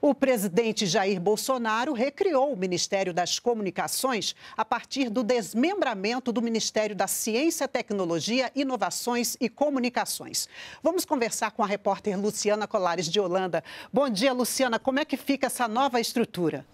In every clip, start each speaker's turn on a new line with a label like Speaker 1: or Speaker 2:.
Speaker 1: O presidente Jair Bolsonaro recriou o Ministério das Comunicações a partir do desmembramento do Ministério da Ciência, Tecnologia, Inovações e Comunicações. Vamos conversar com a repórter Luciana Colares de Holanda. Bom dia, Luciana. Como é que fica essa nova estrutura?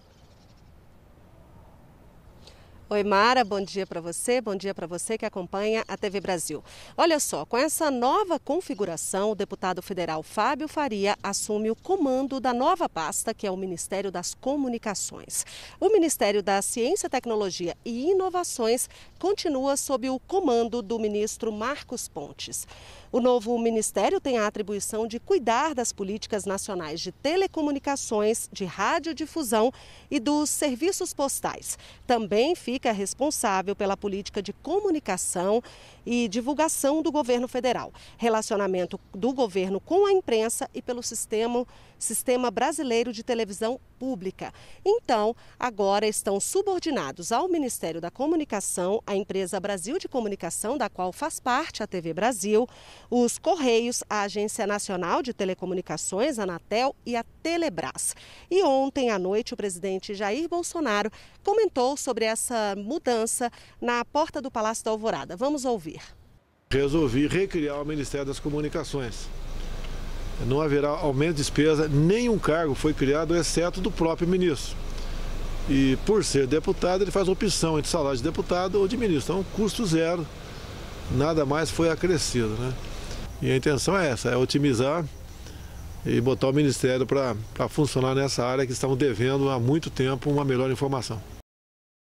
Speaker 2: Oi, Mara, bom dia para você, bom dia para você que acompanha a TV Brasil. Olha só, com essa nova configuração, o deputado federal Fábio Faria assume o comando da nova pasta, que é o Ministério das Comunicações. O Ministério da Ciência, Tecnologia e Inovações continua sob o comando do ministro Marcos Pontes. O novo ministério tem a atribuição de cuidar das políticas nacionais de telecomunicações, de radiodifusão e dos serviços postais. Também fica é responsável pela política de comunicação e divulgação do governo federal, relacionamento do governo com a imprensa e pelo sistema, sistema brasileiro de televisão pública. Então, agora estão subordinados ao Ministério da Comunicação, a empresa Brasil de Comunicação, da qual faz parte a TV Brasil, os Correios, a Agência Nacional de Telecomunicações, a Anatel e a Telebrás. E ontem à noite, o presidente Jair Bolsonaro comentou sobre essa mudança na porta do Palácio da Alvorada. Vamos ouvir.
Speaker 3: Resolvi recriar o Ministério das Comunicações. Não haverá aumento de despesa, nenhum cargo foi criado, exceto do próprio ministro. E por ser deputado, ele faz opção entre salário de deputado ou de ministro. Então, custo zero, nada mais foi acrescido. Né? E a intenção é essa, é otimizar e botar o Ministério para funcionar nessa área que estamos devendo há muito tempo uma melhor informação.